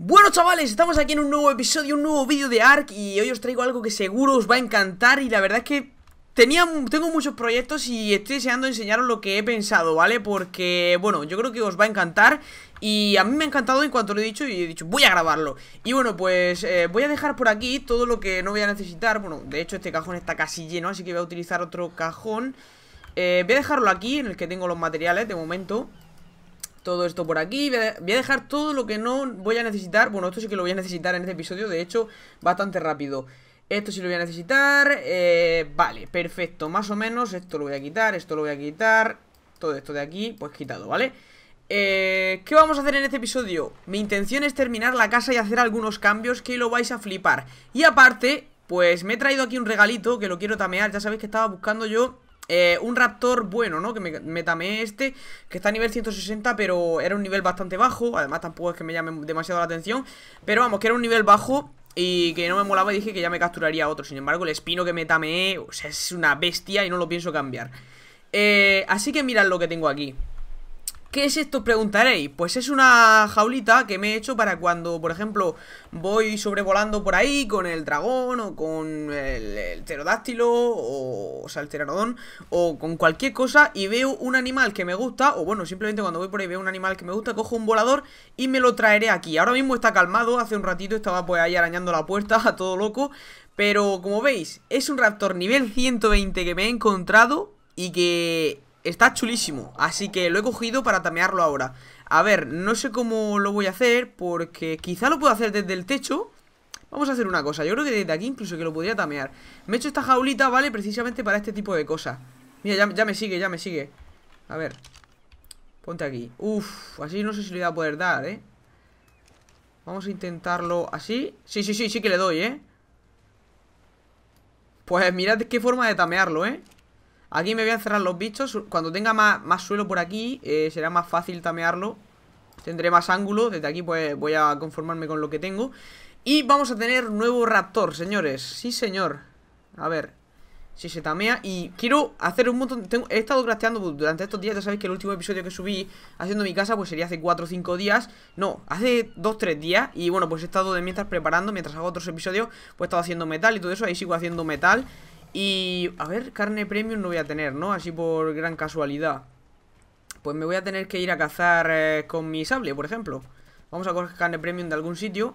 Bueno chavales, estamos aquí en un nuevo episodio, un nuevo vídeo de Arc y hoy os traigo algo que seguro os va a encantar y la verdad es que tenía, tengo muchos proyectos y estoy deseando enseñaros lo que he pensado, ¿vale? Porque, bueno, yo creo que os va a encantar y a mí me ha encantado en cuanto lo he dicho y he dicho, voy a grabarlo Y bueno, pues eh, voy a dejar por aquí todo lo que no voy a necesitar Bueno, de hecho este cajón está casi lleno, así que voy a utilizar otro cajón eh, Voy a dejarlo aquí, en el que tengo los materiales de momento todo esto por aquí. Voy a dejar todo lo que no voy a necesitar. Bueno, esto sí que lo voy a necesitar en este episodio, de hecho, bastante rápido. Esto sí lo voy a necesitar. Eh, vale, perfecto, más o menos. Esto lo voy a quitar, esto lo voy a quitar. Todo esto de aquí, pues quitado, ¿vale? Eh, ¿Qué vamos a hacer en este episodio? Mi intención es terminar la casa y hacer algunos cambios que lo vais a flipar. Y aparte, pues me he traído aquí un regalito que lo quiero tamear. Ya sabéis que estaba buscando yo eh, un raptor bueno, ¿no? Que me, me este Que está a nivel 160 Pero era un nivel bastante bajo Además tampoco es que me llame demasiado la atención Pero vamos, que era un nivel bajo y que no me molaba y dije que ya me capturaría otro. Sin embargo, el espino que me tameé, o sea, es una bestia y no lo pienso cambiar. Eh, así que mirad lo que tengo aquí. ¿Qué es esto? Preguntaréis. Pues es una jaulita que me he hecho para cuando, por ejemplo, voy sobrevolando por ahí con el dragón o con el, pterodáctilo o, o sea, el o con cualquier cosa y veo un animal que me gusta o bueno, simplemente cuando voy por ahí veo un animal que me gusta, cojo un volador y me lo traeré aquí. Ahora mismo está calmado, hace un ratito estaba pues ahí arañando la puerta a todo loco, pero como veis, es un raptor nivel 120 que me he encontrado y que Está chulísimo, así que lo he cogido para tamearlo ahora A ver, no sé cómo lo voy a hacer Porque quizá lo puedo hacer desde el techo Vamos a hacer una cosa, yo creo que desde aquí incluso que lo podría tamear Me he hecho esta jaulita, ¿vale? Precisamente para este tipo de cosas Mira, ya, me sigue, ya me sigue A ver Ponte aquí Uff, así no sé si lo voy a poder dar, ¿eh? Vamos a intentarlo así Sí, sí, sí, sí que le doy, ¿eh? Pues mirad qué forma de tamearlo, ¿eh? Aquí me voy a cerrar los bichos Cuando tenga más, más suelo por aquí eh, Será más fácil tamearlo Tendré más ángulo, desde aquí pues voy a conformarme con lo que tengo Y vamos a tener nuevo raptor, señores Sí señor A ver, si se tamea Y quiero hacer un montón He estado crafteando durante estos días Ya sabéis que el último episodio que subí haciendo mi casa Pues sería hace 4 o 5 días No, hace 2-3 días Y bueno, pues he estado de mientras preparando Mientras hago otros episodios Pues he estado haciendo metal y todo eso Ahí sigo haciendo metal y, a ver, carne premium no voy a tener, ¿no? Así por gran casualidad. Pues me voy a tener que ir a cazar eh, con mi sable, por ejemplo. Vamos a coger carne premium de algún sitio.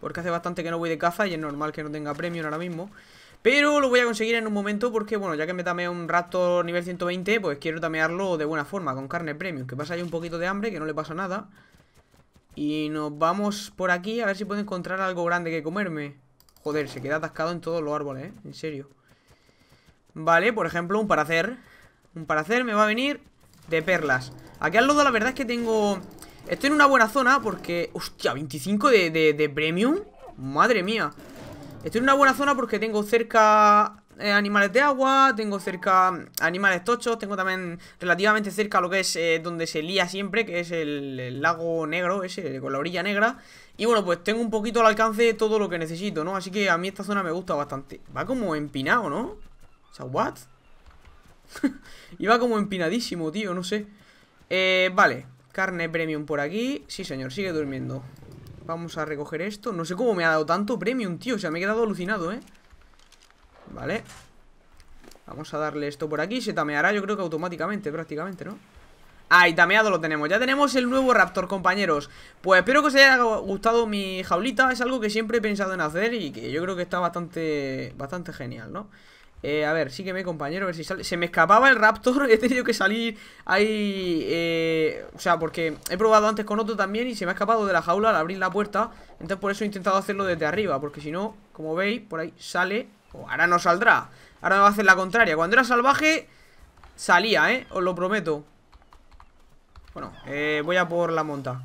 Porque hace bastante que no voy de caza y es normal que no tenga premium ahora mismo. Pero lo voy a conseguir en un momento porque, bueno, ya que me tamé un raptor nivel 120, pues quiero tamearlo de buena forma, con carne premium. Que pasa hay un poquito de hambre, que no le pasa nada. Y nos vamos por aquí a ver si puedo encontrar algo grande que comerme. Joder, se queda atascado en todos los árboles, ¿eh? En serio. Vale, por ejemplo, un paracer Un paracer me va a venir de perlas Aquí al lado la verdad es que tengo... Estoy en una buena zona porque... Hostia, 25 de, de, premium Madre mía Estoy en una buena zona porque tengo cerca eh, animales de agua, tengo cerca mm, animales tochos, tengo también relativamente cerca lo que es eh, donde se lía siempre, que es el, el, lago negro, ese con la orilla negra. Y bueno, pues tengo un poquito al alcance todo lo que necesito, ¿no? Así que a mí esta zona me gusta bastante. Va como empinado, ¿no? O sea, ¿what? Iba como empinadísimo, tío, no sé eh, Vale, carne premium por aquí Sí, señor, sigue durmiendo Vamos a recoger esto No sé cómo me ha dado tanto premium, tío O sea, me he quedado alucinado, ¿eh? Vale Vamos a darle esto por aquí Se tameará yo creo que automáticamente, prácticamente, ¿no? Ah, y tameado lo tenemos Ya tenemos el nuevo Raptor, compañeros Pues espero que os haya gustado mi jaulita Es algo que siempre he pensado en hacer Y que yo creo que está bastante, bastante genial, ¿no? Eh, a ver, sígueme, compañero, a ver si sale. Se me escapaba el Raptor, he tenido que salir ahí. Eh, o sea, porque he probado antes con otro también y se me ha escapado de la jaula al abrir la puerta. Entonces, por eso he intentado hacerlo desde arriba, porque si no, como veis, por ahí sale. ahora no saldrá. Ahora me va a hacer la contraria. Cuando era salvaje, salía, ¿eh? Os lo prometo. Bueno, eh, voy a por la monta.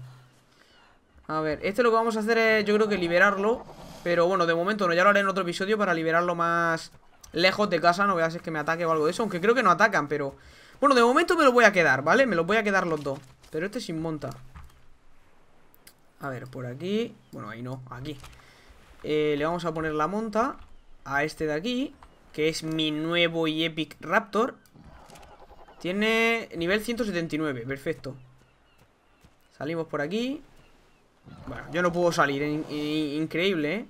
A ver, este lo que vamos a hacer es, yo creo que liberarlo Pero bueno, de momento no, ya lo haré en otro episodio para liberarlo más lejos de casa, no voy a hacer que me ataque o algo de eso Aunque creo que no atacan, pero... Bueno, de momento me lo voy a quedar, ¿vale? Me lo voy a quedar los dos Pero este sin monta A ver, por aquí Bueno, ahí no, aquí eh, Le vamos a poner la monta A este de aquí Que es mi nuevo y epic raptor Tiene nivel 179, perfecto Salimos por aquí Bueno, yo no puedo salir, increíble, ¿eh?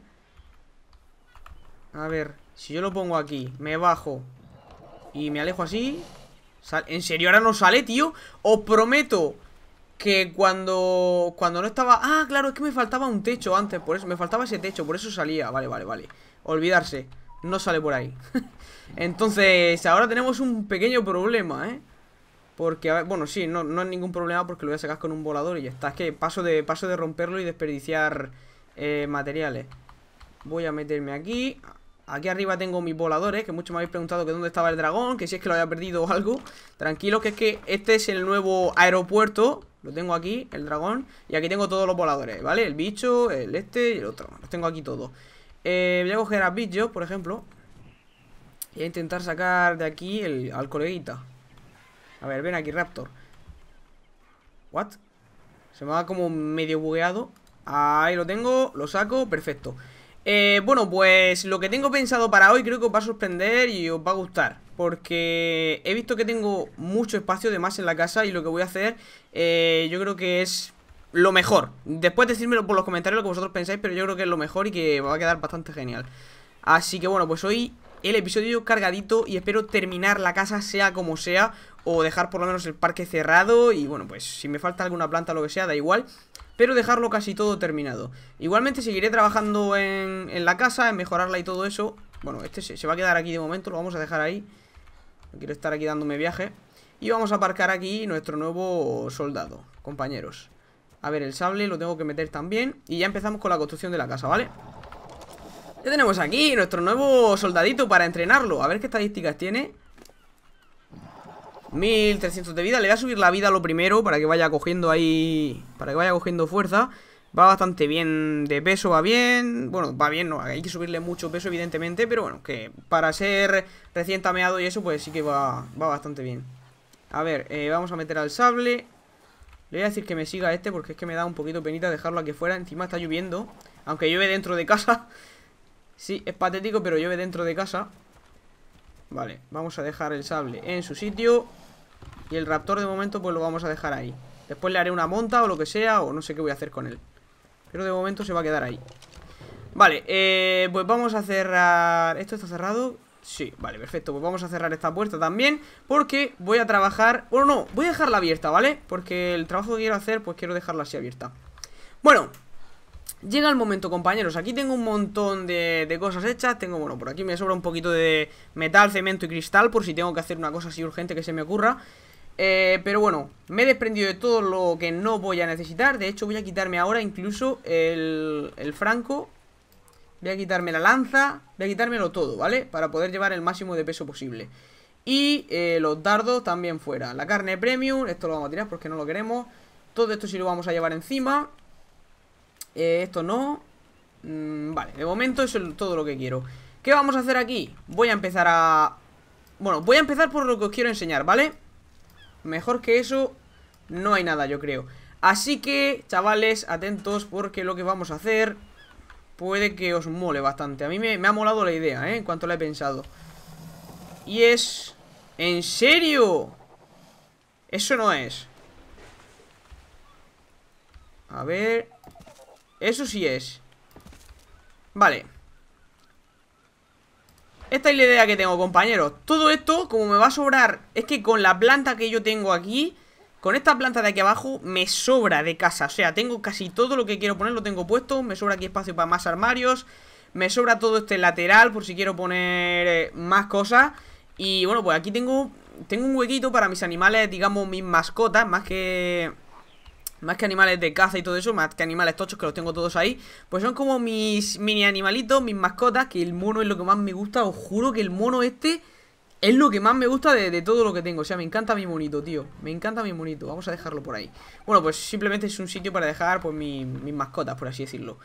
A ver si yo lo pongo aquí, me bajo Y me alejo así ¿En serio ahora no sale, tío? Os prometo que cuando cuando no estaba... Ah, claro, es que me faltaba un techo antes por eso Me faltaba ese techo, por eso salía Vale, vale, vale Olvidarse No sale por ahí Entonces, ahora tenemos un pequeño problema, ¿eh? Porque, bueno, sí, no, no es ningún problema porque lo voy a sacar con un volador y ya está. Es que paso de, paso de romperlo y desperdiciar eh, materiales. Voy a meterme aquí. Aquí arriba tengo mis voladores, que muchos me habéis preguntado que dónde estaba el dragón, que si es que lo había perdido o algo. Tranquilo que es que este es el nuevo aeropuerto. Lo tengo aquí, el dragón. Y aquí tengo todos los voladores, ¿vale? El bicho, el este y el otro. Los tengo aquí todos. Eh, voy a coger a Bicho, por ejemplo. Y a intentar sacar de aquí el, al coleguita. A ver, ven aquí, Raptor. ¿What? Se me va como medio bugueado. Ahí lo tengo, lo saco, perfecto. Eh, bueno, pues lo que tengo pensado para hoy creo que os va a sorprender y os va a gustar Porque he visto que tengo mucho espacio de más en la casa y lo que voy a hacer eh, yo creo que es lo mejor Después decírmelo por los comentarios lo que vosotros pensáis, pero yo creo que es lo mejor y que va a quedar bastante genial Así que bueno, pues hoy el episodio cargadito y espero terminar la casa sea como sea o dejar por lo menos el parque cerrado y bueno, pues si me falta alguna planta o lo que sea, da igual pero dejarlo casi todo terminado. Igualmente seguiré trabajando en, la casa, en mejorarla y todo eso. Bueno, este se, va a quedar aquí de momento, lo vamos a dejar ahí. No quiero estar aquí dándome viaje. Y vamos a aparcar aquí nuestro nuevo soldado, compañeros. A ver, el sable lo tengo que meter también. Y ya empezamos con la construcción de la casa, ¿vale? vale ya tenemos aquí nuestro nuevo soldadito para entrenarlo A ver qué estadísticas tiene 1300 de vida Le voy a subir la vida lo primero para que vaya cogiendo ahí Para que vaya cogiendo fuerza Va bastante bien de peso, va bien Bueno, va bien, no, hay que subirle mucho peso evidentemente Pero bueno, que para ser recién tameado y eso Pues sí que va, bastante bien A ver, eh, vamos a meter al sable Le voy a decir que me siga este Porque es que me da un poquito penita dejarlo aquí fuera Encima está lloviendo Aunque llueve dentro de casa Sí, es patético, pero llueve dentro de casa Vale, vamos a dejar el sable en su sitio Y el raptor de momento pues lo vamos a dejar ahí Después le haré una monta o lo que sea O no sé qué voy a hacer con él Pero de momento se va a quedar ahí Vale, eh, pues vamos a cerrar ¿Esto está cerrado? Sí, vale, perfecto Pues vamos a cerrar esta puerta también Porque voy a trabajar Bueno, no, voy a dejarla abierta, ¿vale? Porque el trabajo que quiero hacer Pues quiero dejarla así abierta Bueno, Llega el momento, compañeros. Aquí tengo un montón de, cosas hechas. Tengo, bueno, por aquí me sobra un poquito de metal, cemento y cristal por si tengo que hacer una cosa así urgente que se me ocurra. Eh, pero bueno, me he desprendido de todo lo que no voy a necesitar. De hecho, voy a quitarme ahora incluso el, el franco. Voy a quitarme la lanza. Voy a quitármelo todo, ¿vale? Para poder llevar el máximo de peso posible. Y eh, los dardos también fuera. La carne premium, esto lo vamos a tirar porque no lo queremos. Todo esto sí lo vamos a llevar encima. Eh, esto no mm, Vale, de momento eso es todo lo que quiero ¿Qué vamos a hacer aquí? Voy a empezar a... Bueno, voy a empezar por lo que os quiero enseñar, ¿vale? Mejor que eso no hay nada, yo creo Así que, chavales, atentos porque lo que vamos a hacer puede que os mole bastante A mí me, me ha molado la idea, ¿eh? En cuanto la he pensado Y es... ¿En serio? Eso no es A ver... Eso sí es Vale Esta es la idea que tengo, compañeros Todo esto, como me va a sobrar Es que con la planta que yo tengo aquí Con esta planta de aquí abajo Me sobra de casa, o sea, tengo casi todo lo que quiero poner Lo tengo puesto, me sobra aquí espacio para más armarios Me sobra todo este lateral Por si quiero poner eh, más cosas Y bueno, pues aquí tengo Tengo un huequito para mis animales Digamos, mis mascotas, más que más que animales de caza y todo eso, más que animales tochos que los tengo todos ahí Pues son como mis mini animalitos, mis mascotas Que el mono es lo que más me gusta, os juro que el mono este es lo que más me gusta de, todo lo que tengo O sea, me encanta mi monito, tío Me encanta mi monito, vamos a dejarlo por ahí Bueno, pues simplemente es un sitio para dejar pues mis mascotas, por así decirlo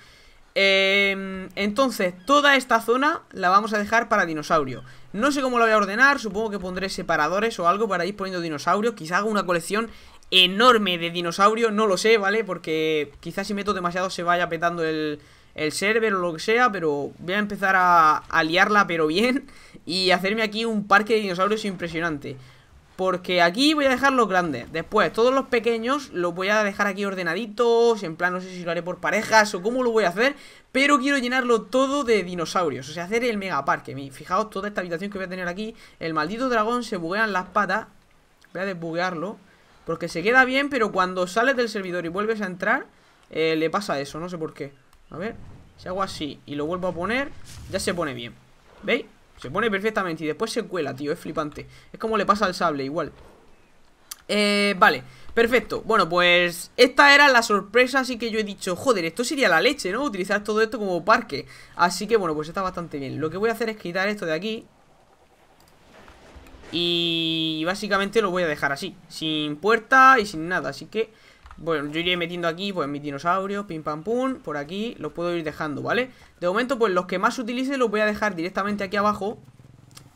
eh, Entonces, toda esta zona la vamos a dejar para dinosaurio No sé cómo la voy a ordenar Supongo que pondré separadores o algo para ir poniendo dinosaurios Quizá haga una colección enorme de dinosaurios no lo sé, ¿vale? Porque quizás si meto demasiado se vaya petando el, el server o lo que sea, pero voy a empezar a, a, liarla pero bien y hacerme aquí un parque de dinosaurios impresionante. Porque aquí voy a dejar los grandes, después todos los pequeños los voy a dejar aquí ordenaditos, en plan no sé si lo haré por parejas o cómo lo voy a hacer, pero quiero llenarlo todo de dinosaurios, o sea, hacer el mega megaparque. Fijaos toda esta habitación que voy a tener aquí, el maldito dragón se buguean las patas, voy a desbuguearlo. Porque se queda bien, pero cuando sales del servidor y vuelves a entrar, eh, le pasa eso, no sé por qué. A ver, si hago así y lo vuelvo a poner, ya se pone bien. ¿Veis? Se pone perfectamente y después se cuela, tío, es flipante. Es como le pasa al sable, igual. Eh, vale, perfecto. Bueno, pues esta era la sorpresa, así que yo he dicho, joder, esto sería la leche, ¿no? Utilizar todo esto como parque. Así que bueno, pues está bastante bien. Lo que voy a hacer es quitar esto de aquí, y básicamente lo voy a dejar así, sin puerta y sin nada, así que... Bueno, yo iré metiendo aquí, pues, mis dinosaurios, pim pam pum, por aquí, los puedo ir dejando, ¿vale? De momento, pues, los que más utilice los voy a dejar directamente aquí abajo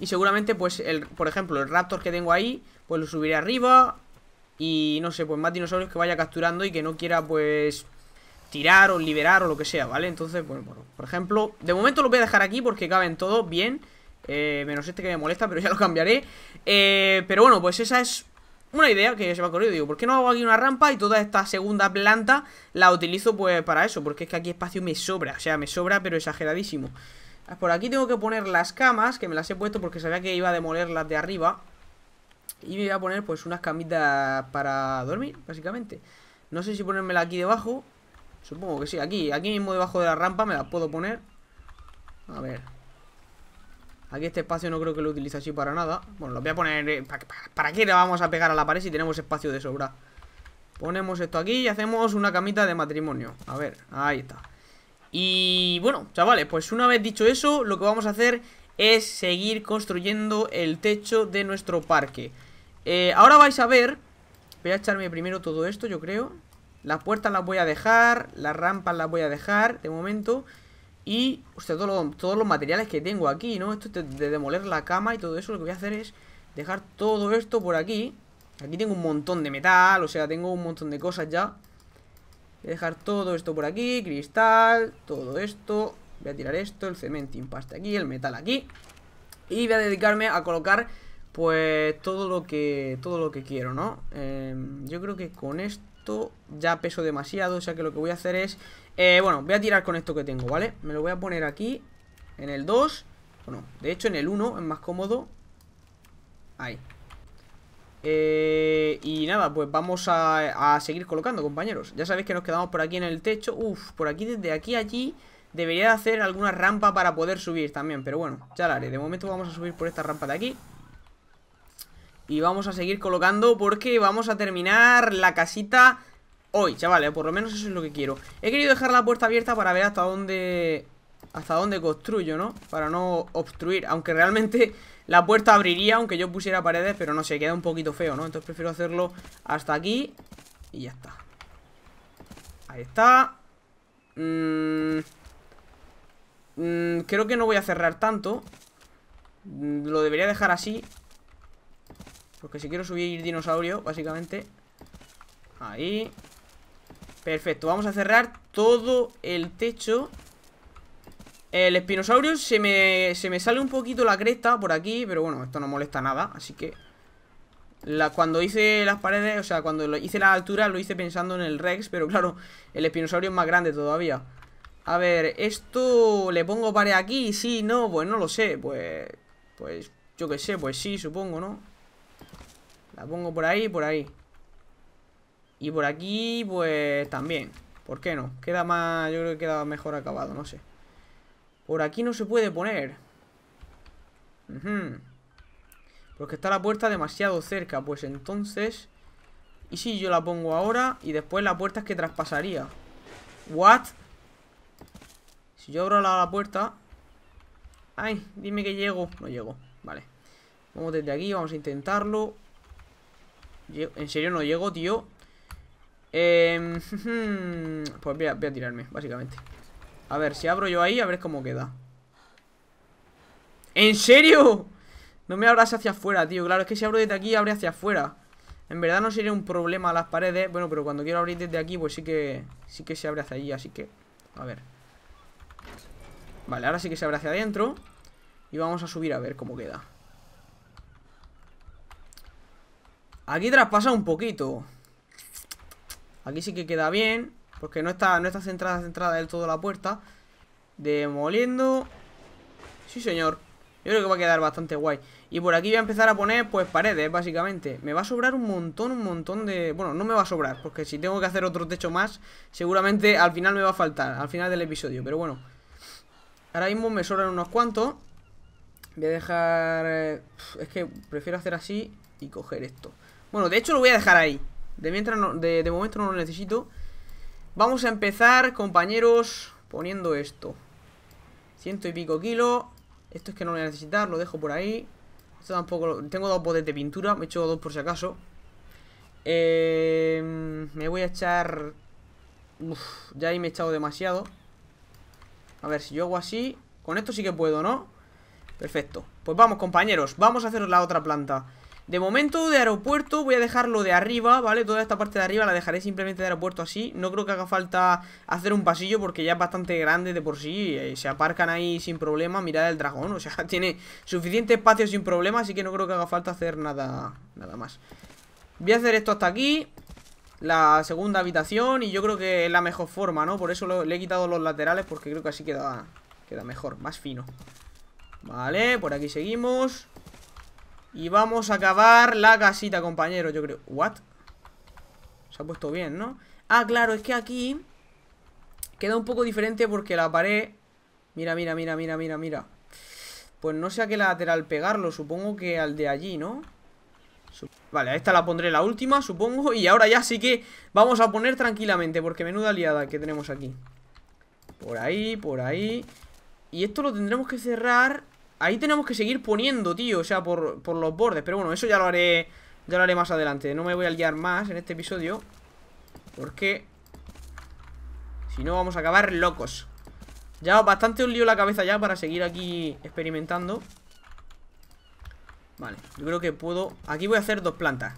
Y seguramente, pues, por ejemplo, el raptor que tengo ahí, pues, lo subiré arriba Y, no sé, pues, más dinosaurios que vaya capturando y que no quiera, pues, tirar o liberar o lo que sea, ¿vale? Entonces, bueno, bueno por ejemplo, de momento los voy a dejar aquí porque caben todos bien eh, menos este que me molesta, pero ya lo cambiaré eh, Pero bueno, pues esa es una idea que se me ha ocurrido Digo, ¿por qué no hago aquí una rampa y toda esta segunda planta la utilizo pues para eso? Porque es que aquí espacio me sobra, o sea, me sobra pero exageradísimo ah, Por aquí tengo que poner las camas, que me las he puesto porque sabía que iba a demoler las de arriba Y me voy a poner pues unas camitas para dormir, básicamente No sé si ponérmela aquí debajo Supongo que sí, aquí, aquí mismo debajo de la rampa me la puedo poner A ver Aquí este espacio no creo que lo utilice así para nada Bueno, lo voy a poner... Eh, ¿Para, qué le vamos a pegar a la pared si tenemos espacio de sobra? Ponemos esto aquí y hacemos una camita de matrimonio A ver, ahí está Y bueno, chavales, pues una vez dicho eso Lo que vamos a hacer es seguir construyendo el techo de nuestro parque eh, Ahora vais a ver Voy a echarme primero todo esto, yo creo Las puertas las voy a dejar Las rampas las voy a dejar, de momento y, usted todo todos los materiales que tengo aquí, ¿no? Esto de, demoler la cama y todo eso, lo que voy a hacer es dejar todo esto por aquí. Aquí tengo un montón de metal, o sea, tengo un montón de cosas ya. Voy a dejar todo esto por aquí, cristal, todo esto. Voy a tirar esto, el cemento impaste aquí, el metal aquí. Y voy a dedicarme a colocar pues todo lo que todo lo que quiero, ¿no? Em, yo creo que con esto ya peso demasiado, o sea que lo que voy a hacer es... Eh, bueno, voy a tirar con esto que tengo, ¿vale? Me lo voy a poner aquí, en el 2, bueno, de hecho en el 1 es más cómodo. Ahí. Eh, y nada, pues vamos a, seguir colocando, compañeros. Ya sabéis que nos quedamos por aquí en el techo. Uf, por aquí, desde aquí a allí... Debería hacer alguna rampa para poder subir también, pero bueno, ya la haré. De momento vamos a subir por esta rampa de aquí. Y vamos a seguir colocando porque vamos a terminar la casita hoy, chavales Por lo menos eso es lo que quiero He querido dejar la puerta abierta para ver hasta dónde... Hasta dónde construyo, ¿no? Para no obstruir Aunque realmente la puerta abriría aunque yo pusiera paredes Pero no sé, queda un poquito feo, ¿no? Entonces prefiero hacerlo hasta aquí Y ya está Ahí está mm, mm, Creo que no voy a cerrar tanto mm, Lo debería dejar así porque si quiero subir dinosaurio, básicamente Ahí Perfecto, vamos a cerrar todo el techo El espinosaurio se me, se me sale un poquito la cresta por aquí Pero bueno, esto no molesta nada, así que Cuando hice las paredes, o sea, cuando hice la altura Lo hice pensando en el Rex, pero claro El espinosaurio es más grande todavía a ver, esto le pongo pared aquí, sí, no, pues no lo sé, pues... Pues yo qué sé, pues sí, supongo, ¿no? La pongo por ahí y por ahí. Y por aquí, pues también. ¿Por qué no? Queda más... Yo creo que queda mejor acabado, no sé. Por aquí no se puede poner. Porque está la puerta demasiado cerca. Pues entonces... ¿Y si yo la pongo ahora? Y después la puerta es que traspasaría. ¿What? Si yo abro la puerta... Ay, dime que llego. No llego. Vale. Vamos desde aquí, vamos a intentarlo. En serio no llego, tío em, Pues voy a, tirarme, básicamente A ver, si abro yo ahí, a ver cómo queda ¿En serio? No me abras hacia afuera, tío Claro, es que si abro desde aquí, abre hacia afuera En verdad no sería un problema las paredes Bueno, pero cuando quiero abrir desde aquí, pues sí que Sí que se abre hacia allí, así que A ver Vale, ahora sí que se abre hacia adentro Y vamos a subir a ver cómo queda Aquí traspasa un poquito. Aquí sí que queda bien. Porque no está, no está centrada, centrada del todo la puerta. Demoliendo. Sí, señor. Yo creo que va a quedar bastante guay. Y por aquí voy a empezar a poner, pues, paredes, básicamente. Me va a sobrar un montón, un montón de... Bueno, no me va a sobrar, porque si tengo que hacer otro techo más, seguramente al final me va a faltar, al final del episodio. Pero bueno. Ahora mismo me sobran unos cuantos. Voy a dejar... Eh, es que prefiero hacer así y coger esto. Bueno, de hecho lo voy a dejar ahí. De, mientras de, momento no lo necesito. Vamos a empezar, compañeros, poniendo esto. Ciento y pico kilo. Esto es que no lo voy a necesitar, lo dejo por ahí. Esto tampoco Tengo dos botes de pintura, me he dos por si acaso. Eh... me voy a echar... Uf, ya ahí me he echado demasiado. A ver, si yo hago así... Con esto sí que puedo, ¿no? Perfecto. Pues vamos, compañeros, vamos a hacer la otra planta. De momento de aeropuerto voy a dejarlo de arriba, ¿vale? Toda esta parte de arriba la dejaré simplemente de aeropuerto así No creo que haga falta hacer un pasillo porque ya es bastante grande de por sí eh, Se aparcan ahí sin problema, mirad el dragón O sea, tiene suficiente espacio sin problema Así que no creo que haga falta hacer nada, nada más Voy a hacer esto hasta aquí La segunda habitación Y yo creo que es la mejor forma, ¿no? Por eso le he quitado los laterales porque creo que así queda, queda mejor, más fino Vale, por aquí seguimos y vamos a acabar la casita, compañero Yo creo... ¿What? Se ha puesto bien, ¿no? Ah, claro, es que aquí Queda un poco diferente porque la pared Mira, mira, mira, mira, mira, mira Pues no sé a qué lateral pegarlo Supongo que al de allí, ¿no? Vale, a esta la pondré la última, supongo Y ahora ya sí que vamos a poner tranquilamente Porque menuda liada que tenemos aquí Por ahí, por ahí Y esto lo tendremos que cerrar Ahí tenemos que seguir poniendo, tío, o sea, por, los bordes Pero bueno, eso ya lo haré ya lo haré más adelante No me voy a liar más en este episodio Porque Si no vamos a acabar locos Ya bastante un lío la cabeza ya Para seguir aquí experimentando Vale, yo creo que puedo Aquí voy a hacer dos plantas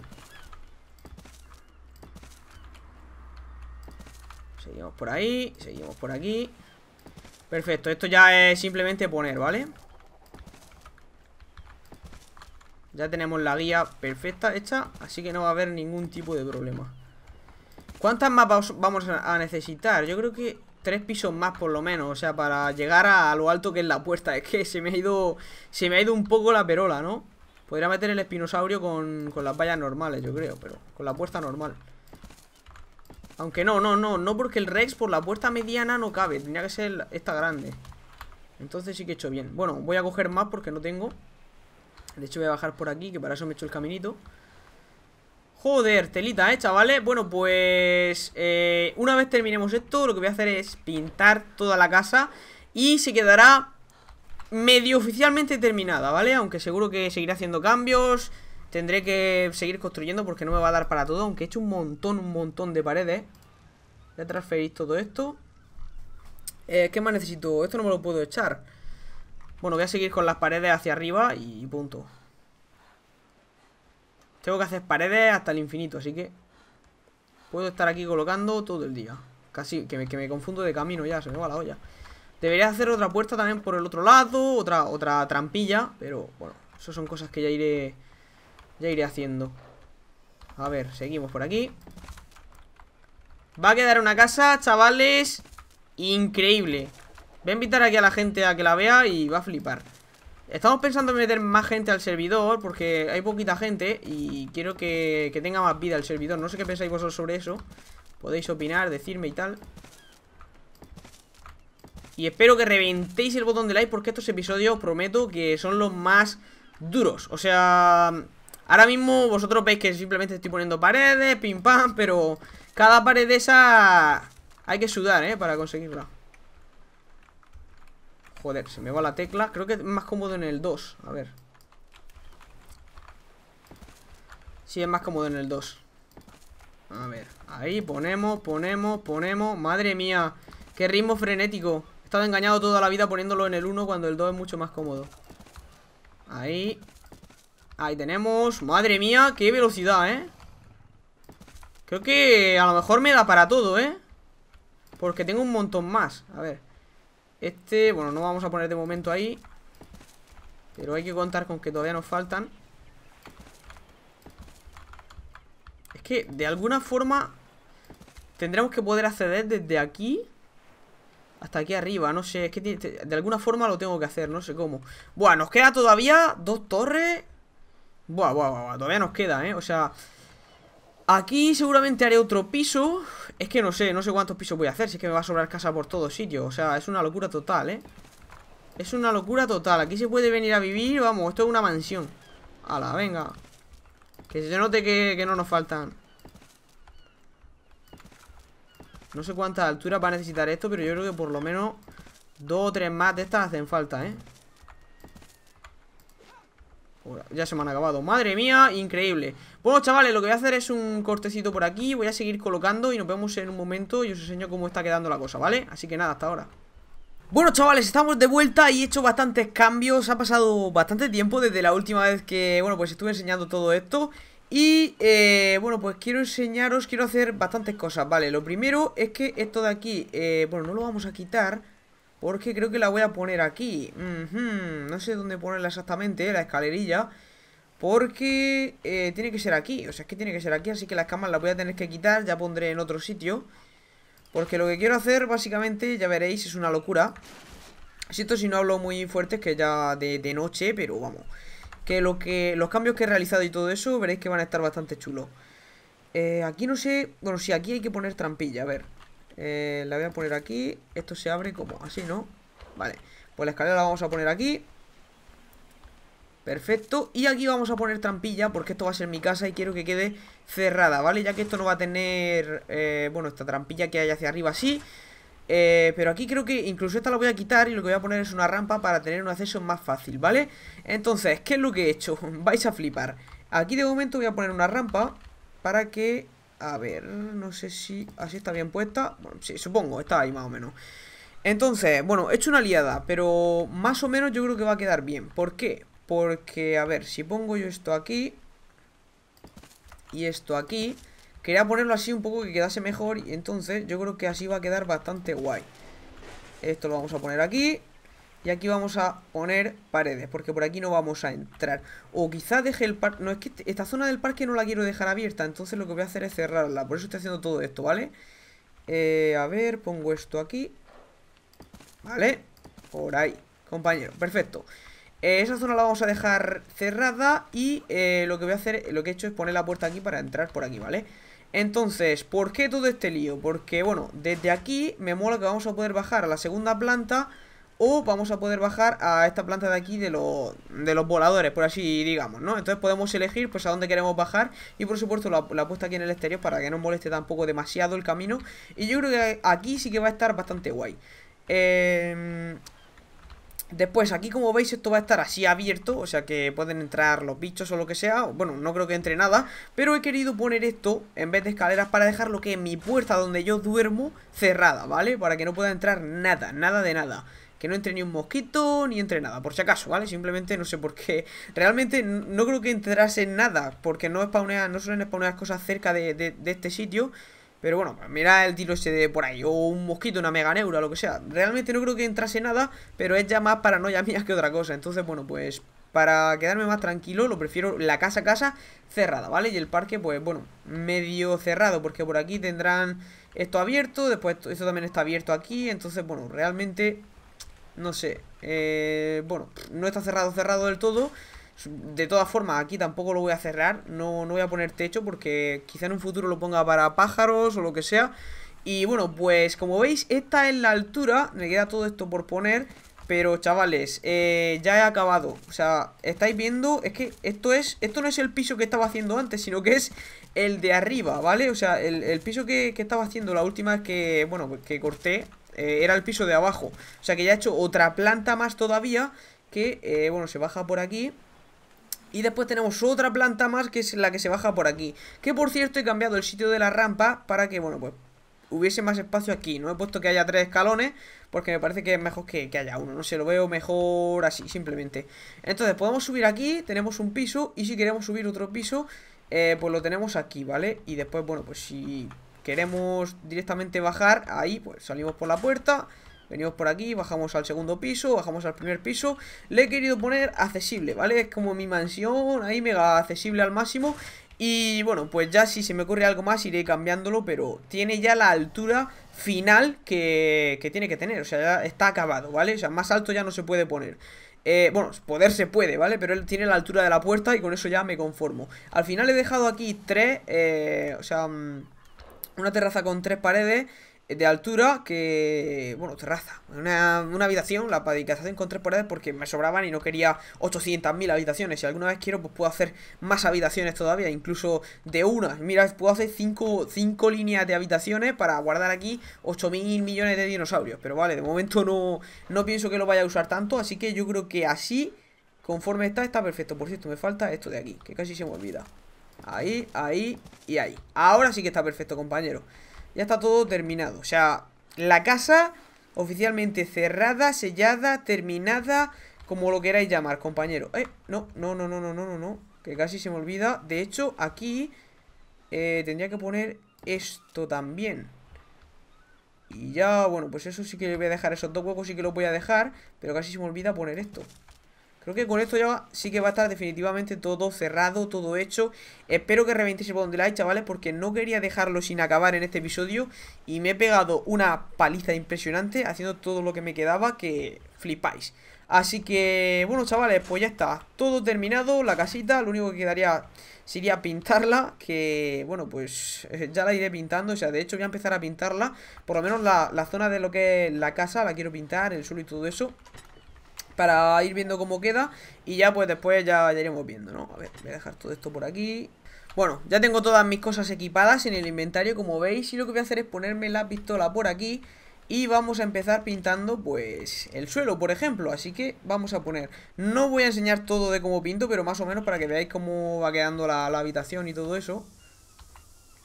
Seguimos por ahí Seguimos por aquí Perfecto, esto ya es simplemente poner, ¿vale? vale ya tenemos la guía perfecta hecha, así que no va a haber ningún tipo de problema. ¿Cuántas mapas vamos a necesitar? Yo creo que tres pisos más por lo menos, o sea, para llegar a lo alto que es la puerta. Es que se me ha ido, se me ha ido un poco la perola, ¿no? Podría meter el espinosaurio con, con las vallas normales, yo creo, pero con la puerta normal. Aunque no, no, no, no porque el Rex por la puerta mediana no cabe, tendría que ser esta grande. Entonces sí que he hecho bien. Bueno, voy a coger más porque no tengo... De hecho voy a bajar por aquí, que para eso me he hecho el caminito Joder, telita, eh, chavales Bueno, pues... Eh, una vez terminemos esto, lo que voy a hacer es pintar toda la casa Y se quedará medio oficialmente terminada, ¿vale? Aunque seguro que seguiré haciendo cambios Tendré que seguir construyendo porque no me va a dar para todo Aunque he hecho un montón, un montón de paredes Voy a transferir todo esto eh, ¿Qué más necesito? Esto no me lo puedo echar bueno, voy a seguir con las paredes hacia arriba y punto. Tengo que hacer paredes hasta el infinito, así que... Puedo estar aquí colocando todo el día. Casi, que me, confundo de camino ya, se me va la olla. Debería hacer otra puerta también por el otro lado, otra, otra trampilla, pero bueno, eso son cosas que ya iré, ya iré haciendo. A ver, seguimos por aquí. Va a quedar una casa, chavales, increíble. Voy a invitar aquí a la gente a que la vea y va a flipar Estamos pensando en meter más gente al servidor Porque hay poquita gente Y quiero que, tenga más vida el servidor No sé qué pensáis vosotros sobre eso Podéis opinar, decirme y tal Y espero que reventéis el botón de like Porque estos episodios prometo que son los más duros O sea... Ahora mismo vosotros veis que simplemente estoy poniendo paredes, pim pam Pero cada pared de esa hay que sudar, ¿eh? Para conseguirla Joder, se me va la tecla Creo que es más cómodo en el 2 A ver Sí, es más cómodo en el 2 A ver, ahí ponemos, ponemos, ponemos Madre mía, qué ritmo frenético He estado engañado toda la vida poniéndolo en el 1 Cuando el 2 es mucho más cómodo Ahí Ahí tenemos, madre mía Qué velocidad, eh Creo que a lo mejor me da para todo, eh porque tengo un montón más A ver este, bueno, no vamos a poner de momento ahí Pero hay que contar con que todavía nos faltan Es que de alguna forma Tendremos que poder acceder desde aquí Hasta aquí arriba, no sé Es que de alguna forma lo tengo que hacer, no sé cómo Buah, nos queda todavía dos torres Buah, buah, buah, todavía nos queda, ¿eh? O sea, Aquí seguramente haré otro piso Es que no sé, no sé cuántos pisos voy a hacer Si es que me va a sobrar casa por todos sitios O sea, es una locura total, ¿eh? Es una locura total Aquí se puede venir a vivir, vamos, esto es una mansión Ala, venga Que se note que, no nos faltan No sé cuánta altura va a necesitar esto Pero yo creo que por lo menos Dos o tres más de estas hacen falta, ¿eh? Ya se me han acabado Madre mía, increíble bueno, chavales, lo que voy a hacer es un cortecito por aquí Voy a seguir colocando y nos vemos en un momento Y os enseño cómo está quedando la cosa, ¿vale? Así que nada, hasta ahora bueno chavales, estamos de vuelta y he hecho bastantes cambios Ha pasado bastante tiempo desde la última vez que, bueno, pues estuve enseñando todo esto y eh, bueno, pues quiero enseñaros, quiero hacer bastantes cosas, ¿vale? Lo primero es que esto de aquí, eh, bueno, no lo vamos a quitar porque creo que la voy a poner aquí. no sé dónde ponerla exactamente, la escalerilla. Porque eh, tiene que ser aquí, o sea, es que tiene que ser aquí Así que las camas las voy a tener que quitar, ya pondré en otro sitio Porque lo que quiero hacer, básicamente, ya veréis, es una locura esto si no hablo muy fuerte, es que ya de, noche, pero vamos que, lo que los cambios que he realizado y todo eso, veréis que van a estar bastante chulos eh, aquí no sé... Bueno, si aquí hay que poner trampilla, a ver. Eh, la voy a poner aquí. Esto se abre como así, ¿no? Vale. Pues la escalera la vamos a poner aquí. Perfecto, y aquí vamos a poner trampilla porque esto va a ser mi casa y quiero que quede cerrada, ¿vale? Ya que esto no va a tener, eh, bueno, esta trampilla que hay hacia arriba Así, eh, Pero aquí creo que incluso esta la voy a quitar y lo que voy a poner es una rampa para tener un acceso más fácil, ¿vale? Entonces, ¿qué es lo que he hecho? Vais a flipar Aquí de momento voy a poner una rampa para que... A ver, no sé si así está bien puesta Bueno, sí, supongo, está ahí más o menos entonces, bueno, he hecho una liada, pero más o menos yo creo que va a quedar bien. ¿Por qué? Porque, a ver, si pongo yo esto aquí Y esto aquí Quería ponerlo así un poco que quedase mejor Y entonces yo creo que así va a quedar bastante guay Esto lo vamos a poner aquí Y aquí vamos a poner paredes Porque por aquí no vamos a entrar O quizá deje el parque No, es que este, esta zona del parque no la quiero dejar abierta Entonces lo que voy a hacer es cerrarla Por eso estoy haciendo todo esto, ¿vale? Eh, a ver, pongo esto aquí Vale, por ahí Compañero, perfecto esa zona la vamos a dejar cerrada y eh, lo que voy a hacer, lo que he hecho es poner la puerta aquí para entrar por aquí, ¿vale? Entonces, ¿por qué todo este lío? Porque, bueno, desde aquí me mola que vamos a poder bajar a la segunda planta o vamos a poder bajar a esta planta de aquí de, de los voladores, por así digamos, ¿no? Entonces podemos elegir pues a dónde queremos bajar y por supuesto la, he puesto aquí en el exterior para que no moleste tampoco demasiado el camino y yo creo que aquí sí que va a estar bastante guay. Eh... Después, aquí como veis esto va a estar así abierto, o sea que pueden entrar los bichos o lo que sea, bueno, no creo que entre nada, pero he querido poner esto en vez de escaleras para dejar lo que mi puerta donde yo duermo cerrada, ¿vale? Para que no pueda entrar nada, nada de nada. Que no entre ni un mosquito, ni entre nada, por si acaso, ¿vale? Simplemente no sé por qué. Realmente no creo que entrase nada, porque no, spawnea, no suelen las cosas cerca de este sitio. Pero bueno, pues mira el tiro ese de por ahí, o un mosquito, una mega neura, lo que sea. Realmente no creo que entrase nada, pero es ya más paranoia mía que otra cosa. Entonces, bueno, pues para quedarme más tranquilo, lo prefiero la casa a casa cerrada, ¿vale? Y el parque, pues bueno, medio cerrado, porque por aquí tendrán esto abierto, después esto, también está abierto aquí. Entonces, bueno, realmente, no sé, eh, bueno, no está cerrado, cerrado del todo. De todas formas, aquí tampoco lo voy a cerrar, no, no voy a poner techo porque quizá en un futuro lo ponga para pájaros o lo que sea. Y bueno, pues como veis, esta es la altura, me queda todo esto por poner, pero chavales, eh, ya he acabado. O sea, estáis viendo, es que esto es esto no es el piso que estaba haciendo antes, sino que es el de arriba, ¿vale? O sea, el, piso que, estaba haciendo la última vez que, bueno, pues que corté, eh, era el piso de abajo. O sea, que ya he hecho otra planta más todavía, que, eh, bueno, se baja por aquí... Y después tenemos otra planta más que es la que se baja por aquí. Que por cierto he cambiado el sitio de la rampa para que, bueno, pues hubiese más espacio aquí. No he puesto que haya tres escalones porque me parece que es mejor que, haya uno. No sé, lo veo mejor así, simplemente. Entonces, podemos subir aquí, tenemos un piso y si queremos subir otro piso, eh, pues lo tenemos aquí, ¿vale? Y después, bueno, pues si queremos directamente bajar, ahí pues salimos por la puerta... Venimos por aquí, bajamos al segundo piso, bajamos al primer piso. Le he querido poner accesible, ¿vale? Es como mi mansión, ahí mega accesible al máximo. Y bueno, pues ya si se me ocurre algo más iré cambiándolo, pero tiene ya la altura final que, tiene que tener. O sea, ya está acabado, ¿vale? O sea, más alto ya no se puede poner. Eh, bueno, poder se puede, ¿vale? Pero él tiene la altura de la puerta y con eso ya me conformo. Al final he dejado aquí tres, eh, o sea, mm, una terraza con tres paredes de altura que, bueno, terraza. Una, una habitación, la habitación con tres paredes porque me sobraban y no quería 800.000 habitaciones. Si alguna vez quiero, pues puedo hacer más habitaciones todavía, incluso de una. Mira, puedo hacer cinco, líneas de habitaciones para guardar aquí 8.000 millones de dinosaurios. Pero vale, de momento no, no pienso que lo vaya a usar tanto, así que yo creo que así, conforme está, está perfecto. Por cierto, me falta esto de aquí, que casi se me olvida. Ahí, ahí y ahí. Ahora sí que está perfecto, compañero. Ya está todo terminado. O sea, la casa oficialmente cerrada, sellada, terminada, como lo queráis llamar, compañero. Eh, no, no, no, no, no, no, no, no. Que casi se me olvida. De hecho, aquí eh, tendría que poner esto también. Y ya, bueno, pues eso sí que voy a dejar. Esos dos huecos sí que los voy a dejar. Pero casi se me olvida poner esto. Creo que con esto ya sí que va a estar definitivamente todo cerrado, todo hecho. Espero que reventéis el botón de like, chavales, porque no quería dejarlo sin acabar en este episodio. Y me he pegado una paliza impresionante haciendo todo lo que me quedaba, que flipáis. Así que, bueno, chavales, pues ya está. Todo terminado, la casita. Lo único que quedaría sería pintarla, que, bueno, pues ya la iré pintando, o sea, de hecho voy a empezar a pintarla, por lo menos la, la, zona de lo que es la casa, la quiero pintar, el suelo y todo eso, para ir viendo cómo queda y ya pues después ya, iremos viendo, ¿no? A ver, voy a dejar todo esto por aquí. Bueno, ya tengo todas mis cosas equipadas en el inventario, como veis, y lo que voy a hacer es ponerme la pistola por aquí y vamos a empezar pintando pues el suelo por ejemplo Así que vamos a poner No voy a enseñar todo de cómo pinto pero más o menos para que veáis cómo va quedando la, habitación y todo eso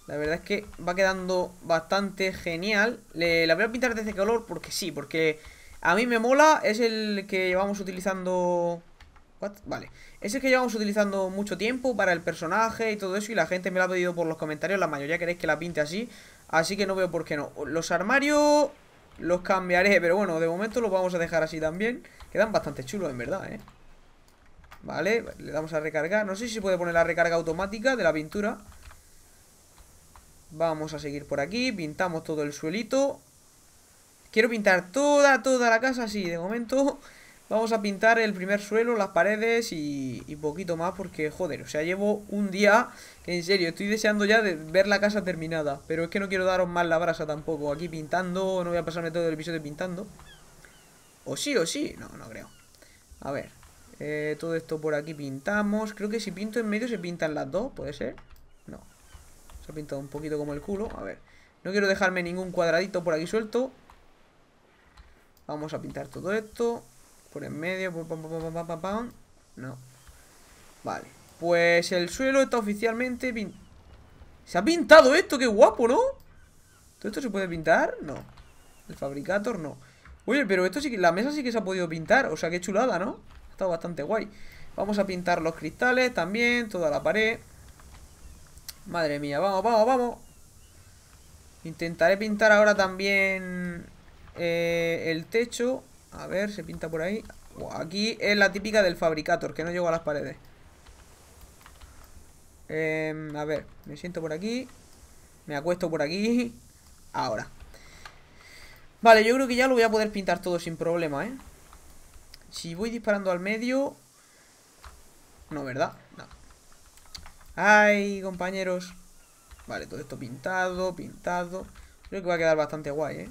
La verdad es que va quedando bastante genial Le, La voy a pintar de ese color porque sí, porque a mí me mola, es el que llevamos utilizando... ¿What? Vale, es el que llevamos utilizando mucho tiempo para el personaje y todo eso Y la gente me lo ha pedido por los comentarios, la mayoría queréis que la pinte así Así que no veo por qué no Los armarios los cambiaré, pero bueno, de momento los vamos a dejar así también Quedan bastante chulos en verdad, eh Vale, le damos a recargar No sé si se puede poner la recarga automática de la pintura Vamos a seguir por aquí Pintamos todo el suelito Quiero pintar toda, toda la casa así. De momento vamos a pintar el primer suelo, las paredes y, poquito más porque, joder, o sea, llevo un día que en serio estoy deseando ya ver la casa terminada. Pero es que no quiero daros más la brasa tampoco. Aquí pintando, no voy a pasarme todo el episodio pintando. O sí, o sí. No, no creo. A ver. Eh, todo esto por aquí pintamos. Creo que si pinto en medio se pintan las dos, ¿puede ser? No. Se ha pintado un poquito como el culo. A ver. No quiero dejarme ningún cuadradito por aquí suelto. Vamos a pintar todo esto. Por en medio. No. Vale. Pues el suelo está oficialmente Se ha pintado esto, qué guapo, ¿no? ¿Todo esto se puede pintar? No. El fabricator no. Oye, pero esto sí que. La mesa sí que se ha podido pintar. O sea, qué chulada, ¿no? Ha estado bastante guay. Vamos a pintar los cristales también. Toda la pared. Madre mía, vamos, vamos, vamos. Intentaré pintar ahora también eh, el techo, a ver, se pinta por ahí. aquí es la típica del fabricator, que no llego a las paredes. Em, a ver, me siento por aquí. Me acuesto por aquí. Ahora. Vale, yo creo que ya lo voy a poder pintar todo sin problema, ¿eh? Si voy disparando al medio... No, ¿verdad? No. Ay, compañeros. Vale, todo esto pintado, pintado. Creo que va a quedar bastante guay, ¿eh?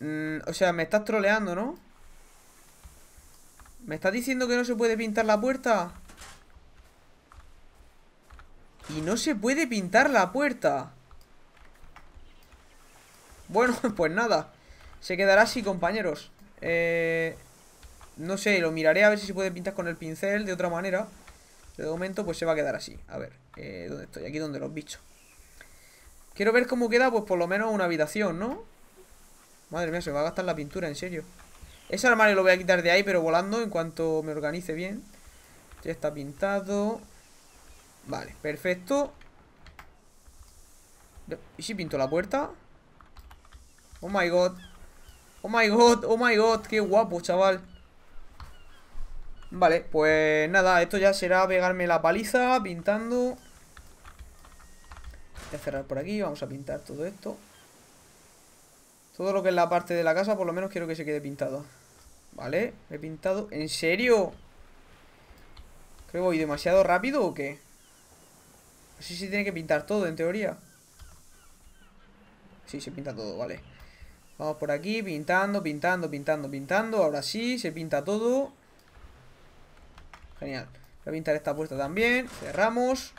Mm, o sea, me estás troleando, ¿no? ¿Me estás diciendo que no se puede pintar la puerta? Y no se puede pintar la puerta Bueno, pues nada Se quedará así, compañeros eh, No sé, lo miraré a ver si se puede pintar con el pincel de otra manera De momento, pues se va a quedar así A ver, eh, ¿dónde estoy? Aquí donde los bichos Quiero ver cómo queda, pues por lo menos una habitación, ¿no? Madre mía, se me va a gastar la pintura, en serio. Ese armario lo voy a quitar de ahí, pero volando en cuanto me organice bien. Ya está pintado. Vale, perfecto. ¿Y si pinto la puerta? Oh my god. Oh my god, oh my god. Qué guapo, chaval. Vale, pues nada, esto ya será pegarme la paliza pintando. Voy a cerrar por aquí, vamos a pintar todo esto. Todo lo que es la parte de la casa por lo menos quiero que se quede pintado Vale, he pintado ¿En serio? que voy? ¿Demasiado rápido o qué? Así se tiene que pintar todo en teoría Sí, se pinta todo, vale Vamos por aquí, pintando, pintando, pintando, pintando Ahora sí, se pinta todo Genial Voy a pintar esta puerta también Cerramos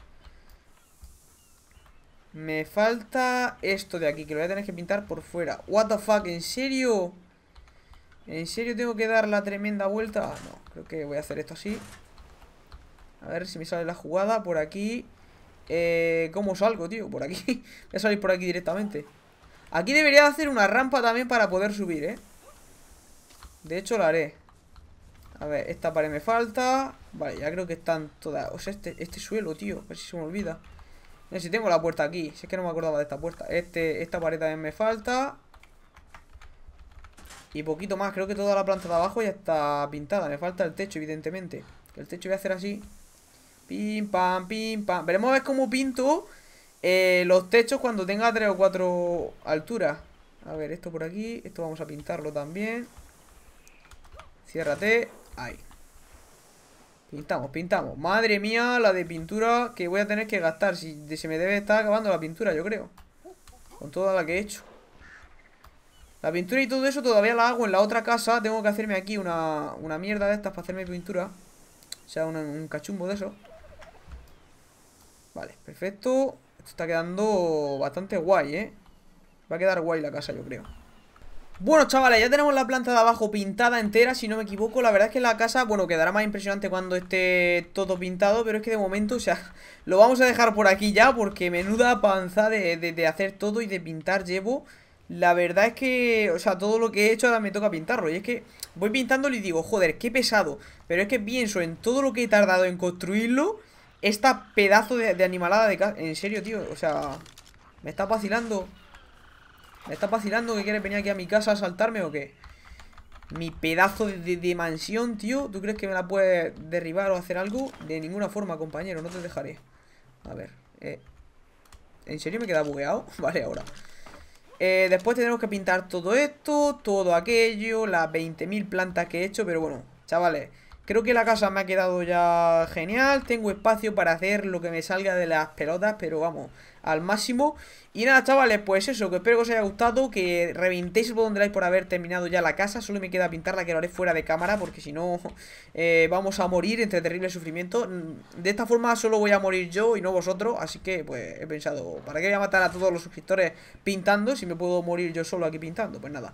me falta esto de aquí, que lo voy a tener que pintar por fuera. What the fuck, ¿en serio? ¿En serio tengo que dar la tremenda vuelta? Ah, no, creo que voy a hacer esto así. A ver si me sale la jugada por aquí. Eh, ¿Cómo salgo, tío? Por aquí. voy a salir por aquí directamente. Aquí debería hacer una rampa también para poder subir, ¿eh? De hecho, la haré. A ver, esta pared me falta. Vale, ya creo que están todas... O sea, este, este suelo, tío. A ver si se me olvida. No si tengo la puerta aquí. Si es que no me acordaba de esta puerta. Este, esta pared también me falta. Y poquito más. Creo que toda la planta de abajo ya está pintada. Me falta el techo, evidentemente. El techo voy a hacer así. Pim, pam, pim, pam. Veremos a ver cómo pinto eh, los techos cuando tenga 3 o 4 alturas. A ver, esto por aquí. Esto vamos a pintarlo también. Ciérrate. Ahí. Pintamos, pintamos. Madre mía, la de pintura que voy a tener que gastar. Si se me debe estar acabando la pintura, yo creo. Con toda la que he hecho. La pintura y todo eso todavía la hago en la otra casa. Tengo que hacerme aquí una, mierda de estas para hacerme pintura. O sea, un cachumbo de eso. Vale, perfecto. Esto está quedando bastante guay, ¿eh? Va a quedar guay la casa, yo creo. Bueno, chavales, ya tenemos la planta de abajo pintada entera, si no me equivoco. La verdad es que la casa, bueno, quedará más impresionante cuando esté todo pintado, pero es que de momento, o sea, lo vamos a dejar por aquí ya, porque menuda panza de, de, hacer todo y de pintar llevo. La verdad es que, o sea, todo lo que he hecho ahora me toca pintarlo. Y es que voy pintándolo y digo, joder, qué pesado. Pero es que pienso en todo lo que he tardado en construirlo, esta pedazo de, de animalada de casa. En serio, tío, o sea, me está vacilando. ¿Me estás vacilando que quieres venir aquí a mi casa a saltarme o qué? Mi pedazo de, mansión, tío ¿Tú crees que me la puedes derribar o hacer algo? De ninguna forma, compañero, no te dejaré A ver eh, ¿En serio me queda bugueado? vale, ahora eh, Después tenemos que pintar todo esto Todo aquello Las 20.000 plantas que he hecho Pero bueno, chavales Creo que la casa me ha quedado ya genial. Tengo espacio para hacer lo que me salga de las pelotas, pero vamos, al máximo. Y nada, chavales, pues eso, que espero que os haya gustado, que reventéis de donde por haber terminado ya la casa. Solo me queda pintarla, que lo haré fuera de cámara, porque si no eh, vamos a morir entre terrible sufrimiento. Mm, de esta forma solo voy a morir yo y no vosotros, así que pues he pensado, ¿para qué voy a matar a todos los suscriptores pintando si me puedo morir yo solo aquí pintando? Pues nada.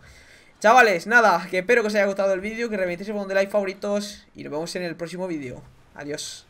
Chavales, nada, que espero que os haya gustado el vídeo, que reventéis el botón de like favoritos y nos vemos en el próximo vídeo. Adiós.